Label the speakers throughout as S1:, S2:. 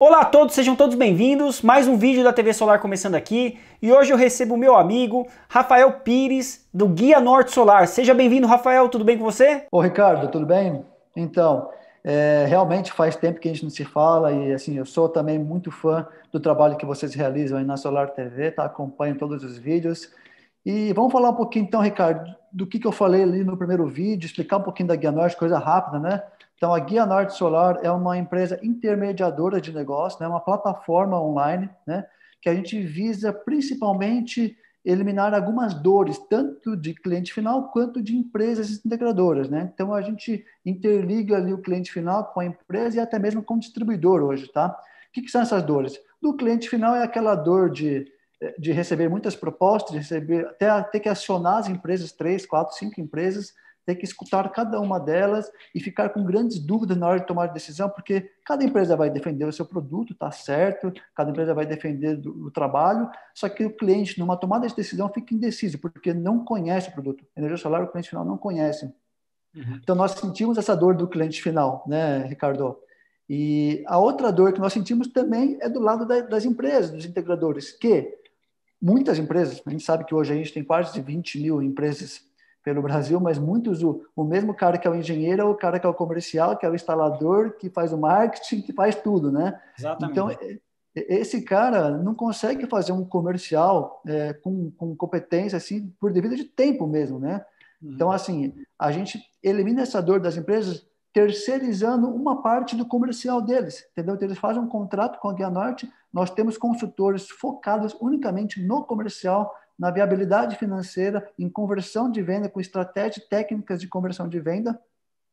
S1: Olá a todos, sejam todos bem-vindos. Mais um vídeo da TV Solar começando aqui. E hoje eu recebo o meu amigo Rafael Pires, do Guia Norte Solar. Seja bem-vindo, Rafael, tudo bem com você? Ô, Ricardo, tudo bem? Então, é, realmente faz tempo que a gente não se fala e, assim, eu
S2: sou também muito fã do trabalho que vocês realizam aí na Solar TV, tá? Acompanho todos os vídeos e vamos falar um pouquinho, então, Ricardo, do que, que eu falei ali no primeiro vídeo, explicar um pouquinho da Guia Norte, coisa rápida, né? Então, a Guia Norte Solar é uma empresa intermediadora de negócio, né? uma plataforma online, né? que a gente visa principalmente eliminar algumas dores, tanto de cliente final quanto de empresas integradoras. Né? Então, a gente interliga ali o cliente final com a empresa e até mesmo com o distribuidor hoje. Tá? O que, que são essas dores? Do cliente final é aquela dor de de receber muitas propostas, de receber até ter que acionar as empresas, três, quatro, cinco empresas, ter que escutar cada uma delas e ficar com grandes dúvidas na hora de tomar decisão, porque cada empresa vai defender o seu produto, está certo, cada empresa vai defender do, o trabalho, só que o cliente, numa tomada de decisão, fica indeciso, porque não conhece o produto. Energia solar, o cliente final não conhece. Uhum. Então, nós sentimos essa dor do cliente final, né, Ricardo? E a outra dor que nós sentimos também é do lado da, das empresas, dos integradores, que muitas empresas, a gente sabe que hoje a gente tem quase 20 mil empresas pelo Brasil, mas muitos, o, o mesmo cara que é o engenheiro, é o cara que é o comercial, que é o instalador, que faz o marketing, que faz tudo, né? Exatamente. Então, esse cara não consegue fazer um comercial é, com, com competência, assim, por devido de tempo mesmo, né? Uhum. Então, assim, a gente elimina essa dor das empresas terceirizando uma parte do comercial deles, entendeu? Então, eles fazem um contrato com a Guia Norte, nós temos consultores focados unicamente no comercial, na viabilidade financeira, em conversão de venda, com estratégias técnicas de conversão de venda.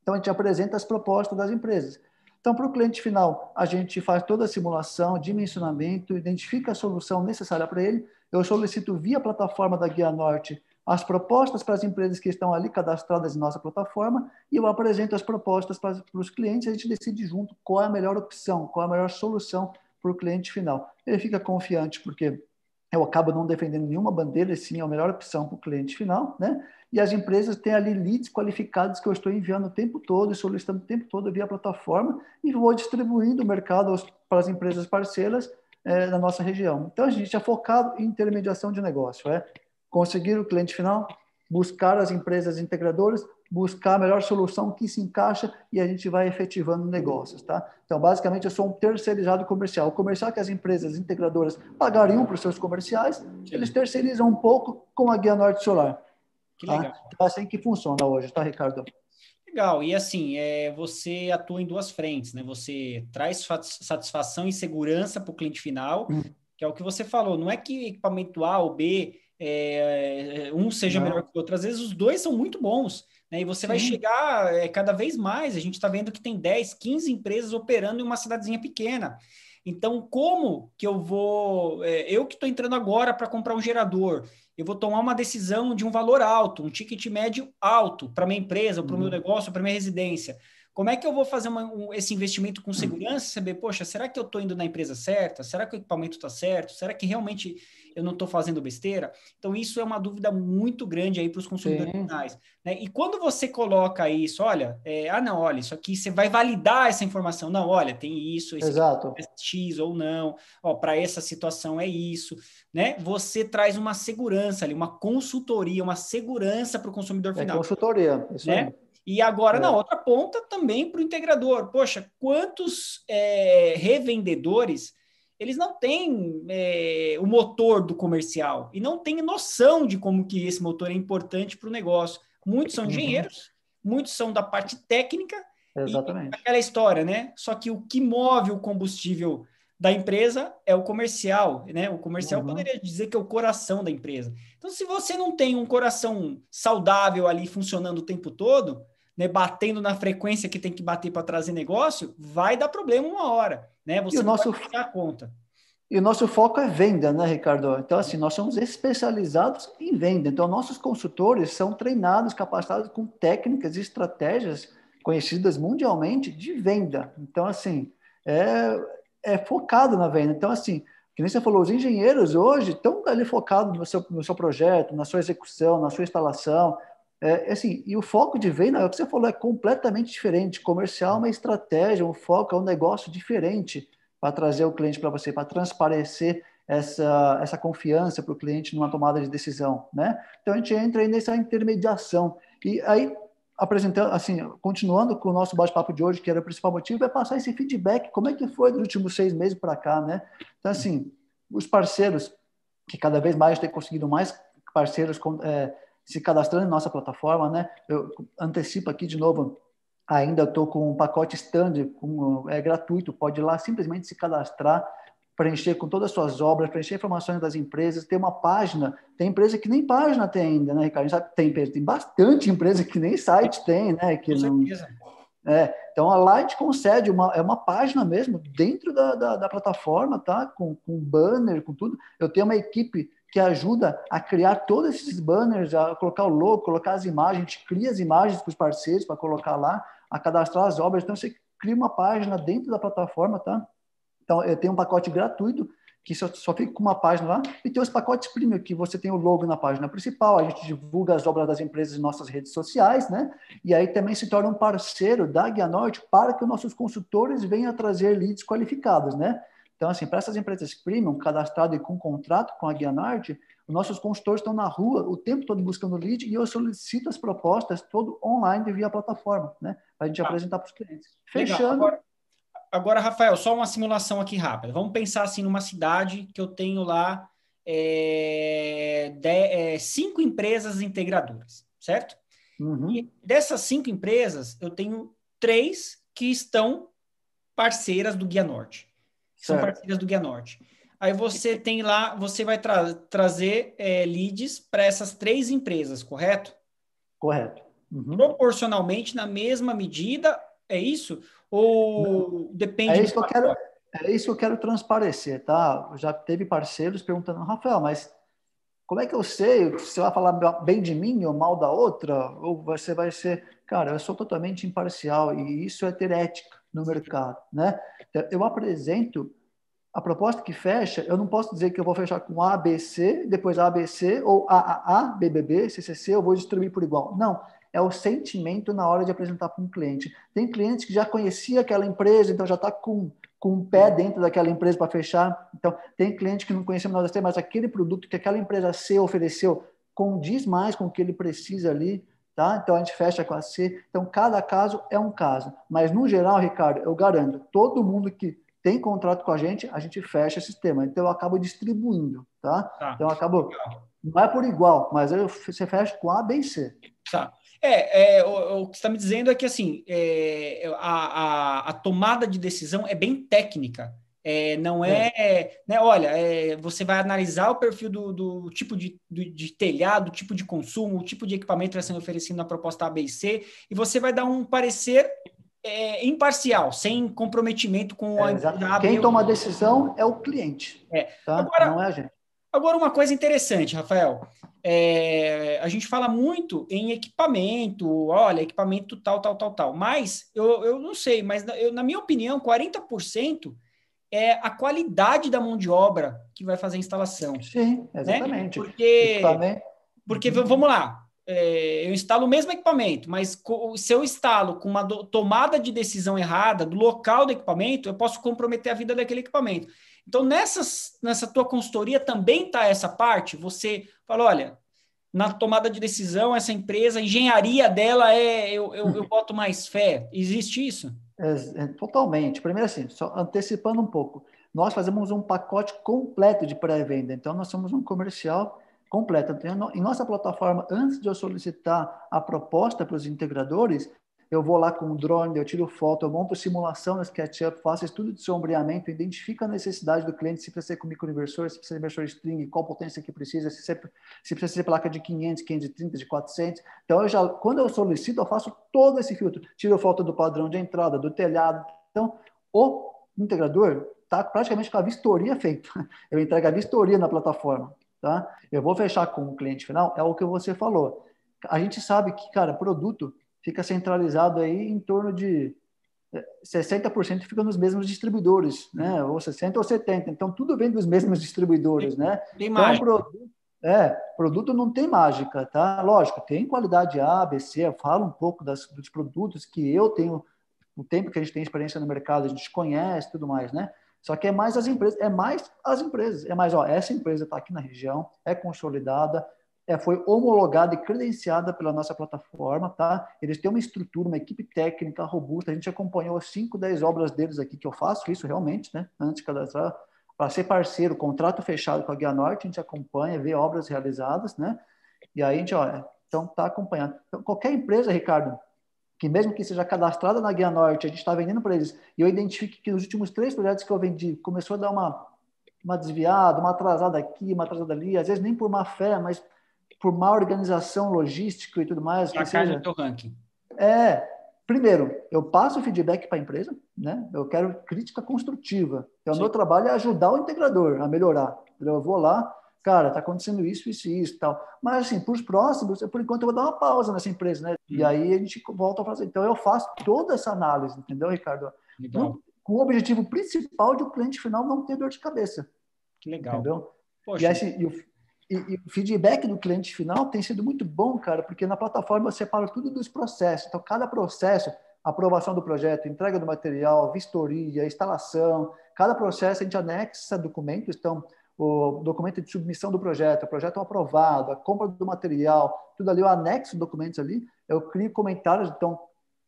S2: Então, a gente apresenta as propostas das empresas. Então, para o cliente final, a gente faz toda a simulação, dimensionamento, identifica a solução necessária para ele. Eu solicito via plataforma da Guia Norte as propostas para as empresas que estão ali cadastradas em nossa plataforma e eu apresento as propostas para, para os clientes. A gente decide junto qual é a melhor opção, qual é a melhor solução para o cliente final. Ele fica confiante porque eu acabo não defendendo nenhuma bandeira, e sim é a melhor opção para o cliente final, né? E as empresas têm ali leads qualificados que eu estou enviando o tempo todo e solicitando o tempo todo via plataforma e vou distribuindo o mercado para as empresas parceiras é, na nossa região. Então, a gente é focado em intermediação de negócio, é conseguir o cliente final, buscar as empresas integradoras, buscar a melhor solução que se encaixa e a gente vai efetivando negócios, tá? Então, basicamente, eu sou um terceirizado comercial. O comercial que as empresas integradoras pagariam para os seus comerciais, Sim. eles terceirizam um pouco com a Guia Norte Solar. Que tá? legal. Então, é assim que funciona hoje, tá, Ricardo?
S1: Legal. E assim, é, você atua em duas frentes, né? Você traz satisfação e segurança para o cliente final, hum. que é o que você falou. Não é que equipamento A ou B é, é um seja Não. melhor que o outro. Às vezes os dois são muito bons, né? E você Sim. vai chegar é, cada vez mais. A gente está vendo que tem 10, 15 empresas operando em uma cidadezinha pequena. Então, como que eu vou. É, eu que estou entrando agora para comprar um gerador, eu vou tomar uma decisão de um valor alto, um ticket médio alto para minha empresa, para o uhum. meu negócio, para minha residência. Como é que eu vou fazer uma, um, esse investimento com segurança? Saber, poxa, será que eu estou indo na empresa certa? Será que o equipamento está certo? Será que realmente eu não estou fazendo besteira? Então, isso é uma dúvida muito grande aí para os consumidores Sim. finais. Né? E quando você coloca isso, olha, é, ah, não, olha, isso aqui você vai validar essa informação. Não, olha, tem isso, esse Exato. É X ou não, para essa situação é isso. Né? Você traz uma segurança ali, uma consultoria, uma segurança para o consumidor é final. É consultoria, isso né? É. E agora, é. na outra ponta, também para o integrador. Poxa, quantos é, revendedores eles não têm é, o motor do comercial e não têm noção de como que esse motor é importante para o negócio. Muitos são uhum. engenheiros, uhum. muitos são da parte técnica. Exatamente. aquela história, né? Só que o que move o combustível da empresa é o comercial, né? O comercial uhum. poderia dizer que é o coração da empresa. Então, se você não tem um coração saudável ali funcionando o tempo todo, né, batendo na frequência que tem que bater para trazer negócio, vai dar problema uma hora, né? Você e o nosso... vai conta.
S2: E o nosso foco é venda, né, Ricardo? Então, assim, nós somos especializados em venda. Então, nossos consultores são treinados, capacitados com técnicas e estratégias conhecidas mundialmente de venda. Então, assim, é, é focado na venda. Então, assim, que nem você falou, os engenheiros hoje estão ali focados no seu, no seu projeto, na sua execução, na sua instalação, é, é, assim, e o foco de venda, é o que você falou, é completamente diferente. Comercial é uma estratégia, um foco, é um negócio diferente para trazer o cliente para você, para transparecer essa, essa confiança para o cliente numa tomada de decisão, né? Então a gente entra aí nessa intermediação. E aí, apresentando, assim, continuando com o nosso bate-papo de hoje, que era o principal motivo, é passar esse feedback, como é que foi dos últimos seis meses para cá, né? Então, assim, os parceiros, que cada vez mais têm conseguido mais parceiros é, se cadastrando em nossa plataforma, né? Eu antecipo aqui de novo, ainda estou com um pacote stand, com, é gratuito, pode ir lá simplesmente se cadastrar, preencher com todas as suas obras, preencher informações das empresas, ter uma página. Tem empresa que nem página tem ainda, né, Ricardo? Sabe, tem, tem bastante empresa que nem site tem, né? Que com Não, é, então a Light concede uma, é uma página mesmo dentro da, da, da plataforma, tá? Com, com banner, com tudo. Eu tenho uma equipe que ajuda a criar todos esses banners, a colocar o logo, colocar as imagens, a gente cria as imagens para os parceiros para colocar lá, a cadastrar as obras. Então, você cria uma página dentro da plataforma, tá? Então, eu tenho um pacote gratuito que só, só fica com uma página lá, e tem os pacotes premium, que você tem o logo na página principal, a gente divulga as obras das empresas em nossas redes sociais, né? E aí também se torna um parceiro da Guia Norte para que os nossos consultores venham a trazer leads qualificados, né? Então, assim, para essas empresas premium, cadastradas e com contrato com a Guianarte, nossos consultores estão na rua o tempo todo buscando lead e eu solicito as propostas todo online via plataforma, né? Para a gente ah. apresentar para
S1: os clientes. Fechando. Agora, agora, Rafael, só uma simulação aqui rápida. Vamos pensar assim numa cidade que eu tenho lá é, de, é, cinco empresas integradoras, certo? Uhum. E dessas cinco empresas, eu tenho três que estão parceiras do Guia Norte que são parceiras do Guia Norte. Aí você tem lá, você vai tra trazer é, leads para essas três empresas, correto? Correto. Uhum. Proporcionalmente, na mesma medida, é isso? Ou Não. depende... É isso, que eu quero, é isso que eu quero
S2: transparecer, tá? Já teve parceiros perguntando, Rafael, mas como é que eu sei você vai falar bem de mim ou mal da outra? Ou você vai ser... Cara, eu sou totalmente imparcial e isso é ter ética no mercado, né? Então, eu apresento a proposta que fecha, eu não posso dizer que eu vou fechar com A, B, C, depois A, B, C, ou AAA, BBB, CCC, eu vou distribuir por igual. Não, é o sentimento na hora de apresentar para um cliente. Tem cliente que já conhecia aquela empresa, então já está com, com um pé dentro daquela empresa para fechar. Então, tem cliente que não conhecemos nós, mas aquele produto que aquela empresa C ofereceu condiz mais com o que ele precisa ali. Tá? Então a gente fecha com a C. Então cada caso é um caso. Mas no geral, Ricardo, eu garanto, todo mundo que tem contrato com a gente, a gente fecha esse tema. Então eu acabo distribuindo, tá? tá. Então acabou. acabo. Não é por igual, mas eu, você fecha com A, B e C. Tá.
S1: É, é o, o, que você está me dizendo é que assim é, a, a, a tomada de decisão é bem técnica. É, não é, é, né? Olha, é, você vai analisar o perfil do, do tipo de, do, de telhado, o tipo de consumo, o tipo de equipamento que está sendo oferecido na proposta ABC, e você vai dar um parecer é, imparcial, sem comprometimento com é, a Quem toma a decisão é o cliente. É. Tá? Agora, Não é a gente. Agora, uma coisa interessante, Rafael. É, a gente fala muito em equipamento, olha, equipamento tal, tal, tal, tal. Mas eu, eu não sei, mas eu, na minha opinião, 40% é a qualidade da mão de obra que vai fazer a instalação. Sim, né? exatamente. Né? Porque, porque, vamos lá, é, eu instalo o mesmo equipamento, mas se eu instalo com uma tomada de decisão errada do local do equipamento, eu posso comprometer a vida daquele equipamento. Então, nessas, nessa tua consultoria também está essa parte? Você fala, olha, na tomada de decisão, essa empresa, a engenharia dela é eu, eu, eu boto mais fé. Existe isso? É, totalmente. Primeiro, assim, só antecipando um pouco,
S2: nós fazemos um pacote completo de pré-venda, então nós somos um comercial completo. Então, em nossa plataforma, antes de eu solicitar a proposta para os integradores, eu vou lá com o drone, eu tiro foto, eu monto simulação no SketchUp, faço estudo de sombreamento, identifico a necessidade do cliente, se precisa ser com microinversor, se precisa de inversor string, qual potência que precisa, se, se precisa ser placa de 500, 530, de 400. Então, eu já, quando eu solicito, eu faço todo esse filtro. Tiro foto do padrão de entrada, do telhado. Então, o integrador está praticamente com a vistoria feita. Eu entrego a vistoria na plataforma. Tá? Eu vou fechar com o cliente final, é o que você falou. A gente sabe que, cara, produto fica centralizado aí em torno de 60% eh, fica nos mesmos distribuidores, né? Uhum. Ou 60 ou 70. Então tudo vem dos mesmos distribuidores, né? Tem então, mágica. Produto, é, produto não tem mágica, tá? Lógico, tem qualidade A, B, C, eu falo um pouco das, dos produtos que eu tenho, o tempo que a gente tem experiência no mercado, a gente conhece, tudo mais, né? Só que é mais as empresas, é mais as empresas, é mais, ó, essa empresa está aqui na região, é consolidada, é, foi homologada e credenciada pela nossa plataforma, tá? Eles têm uma estrutura, uma equipe técnica robusta. A gente acompanhou 5, 10 obras deles aqui que eu faço, isso realmente, né? Antes de cadastrar, para ser parceiro, contrato fechado com a Guia Norte, a gente acompanha, vê obras realizadas, né? E aí a gente, olha, é, então tá acompanhando. Então, qualquer empresa, Ricardo, que mesmo que seja cadastrada na Guia Norte, a gente está vendendo para eles, e eu identifique que nos últimos três projetos que eu vendi, começou a dar uma, uma desviada, uma atrasada aqui, uma atrasada ali, às vezes nem por má fé, mas por má organização logística e tudo mais. Já cai Do teu ranking. É. Primeiro, eu passo o feedback para a empresa, né? Eu quero crítica construtiva. Então, Sim. meu trabalho é ajudar o integrador a melhorar. Eu vou lá, cara, tá acontecendo isso, isso e isso tal. Mas, assim, para os próximos, por enquanto eu vou dar uma pausa nessa empresa, né? Hum. E uhum. aí a gente volta a fazer. Então, eu faço toda essa análise, entendeu, Ricardo? Legal. Com o objetivo principal de o cliente final não ter dor de cabeça. Que legal. Entendeu? Poxa. E, assim, e o, e, e, o feedback do cliente final tem sido muito bom, cara, porque na plataforma eu separo tudo dos processos. Então, cada processo, aprovação do projeto, entrega do material, vistoria, instalação, cada processo a gente anexa documentos. Então, o documento de submissão do projeto, o projeto aprovado, a compra do material, tudo ali, eu anexo documentos ali, eu crio comentários, então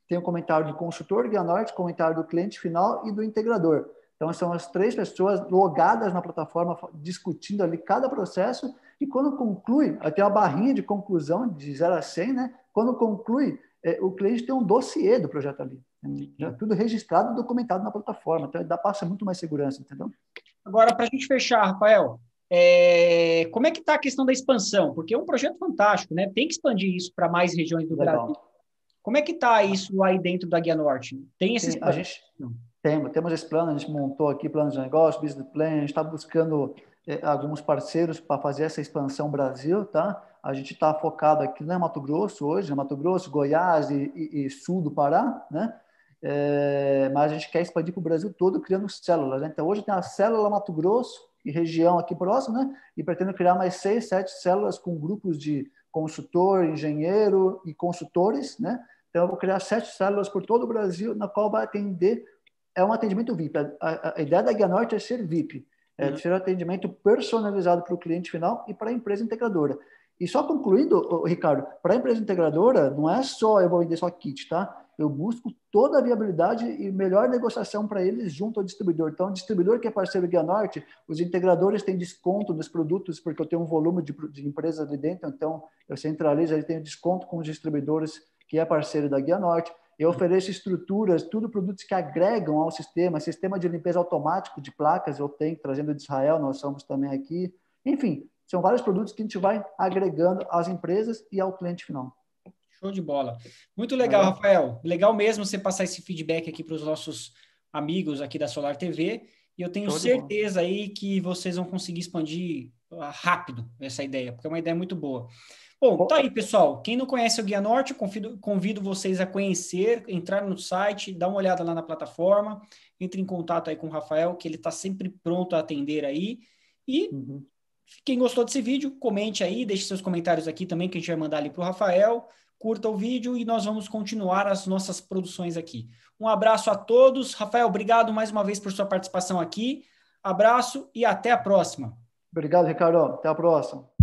S2: tem o um comentário do consultor Guianorte, comentário do cliente final e do integrador. Então, são as três pessoas logadas na plataforma, discutindo ali cada processo e quando conclui, tem uma barrinha de conclusão de 0 a 100, né? Quando conclui, é, o cliente tem um dossiê do projeto ali. Né? Tudo registrado e documentado na plataforma. Então, dá, passa muito mais segurança, entendeu?
S1: Agora, para a gente fechar, Rafael, é, como é que está a questão da expansão? Porque é um projeto fantástico, né? Tem que expandir isso para mais regiões do Legal. Brasil. Como é que está isso aí dentro da Guia Norte? Tem esses planos? A gente,
S2: tem, temos esse plano, a gente montou aqui planos de negócio, business plan, a gente está buscando é, alguns parceiros para fazer essa expansão Brasil, tá? A gente está focado aqui no né, Mato Grosso hoje, né, Mato Grosso, Goiás e, e, e sul do Pará, né? É, mas a gente quer expandir para o Brasil todo criando células. Né? Então, hoje tem a célula Mato Grosso e região aqui próxima, né? e pretendo criar mais seis, sete células com grupos de consultor, engenheiro e consultores. Né? Então, eu vou criar sete células por todo o Brasil, na qual vai atender, é um atendimento VIP. A, a, a ideia da Guia Norte é ser VIP é, uhum. de ser um atendimento personalizado para o cliente final e para a empresa integradora. E só concluindo, Ricardo, para a empresa integradora, não é só eu vou vender só kit, tá? Eu busco toda a viabilidade e melhor negociação para eles junto ao distribuidor. Então, o distribuidor que é parceiro Guia Norte, os integradores têm desconto nos produtos, porque eu tenho um volume de, de empresas ali dentro, então eu centralizo, ele tem desconto com os distribuidores que é parceiro da Guia Norte. Eu ofereço estruturas, tudo produtos que agregam ao sistema, sistema de limpeza automático de placas, eu tenho, trazendo de Israel, nós somos também aqui. Enfim, são vários produtos que a gente vai agregando às empresas e ao cliente final.
S1: Show de bola. Muito legal, é. Rafael. Legal mesmo você passar esse feedback aqui para os nossos amigos aqui da Solar TV. E eu tenho certeza bom. aí que vocês vão conseguir expandir ah, rápido essa ideia, porque é uma ideia muito boa. Bom, tá aí, é. pessoal. Quem não conhece o Guia Norte, convido, convido vocês a conhecer, entrar no site, dar uma olhada lá na plataforma, entre em contato aí com o Rafael, que ele está sempre pronto a atender aí. E uhum. quem gostou desse vídeo, comente aí, deixe seus comentários aqui também, que a gente vai mandar ali para o Rafael. Curta o vídeo e nós vamos continuar as nossas produções aqui. Um abraço a todos. Rafael, obrigado mais uma vez por sua participação aqui. Abraço e até a próxima. Obrigado, Ricardo. Até a próxima.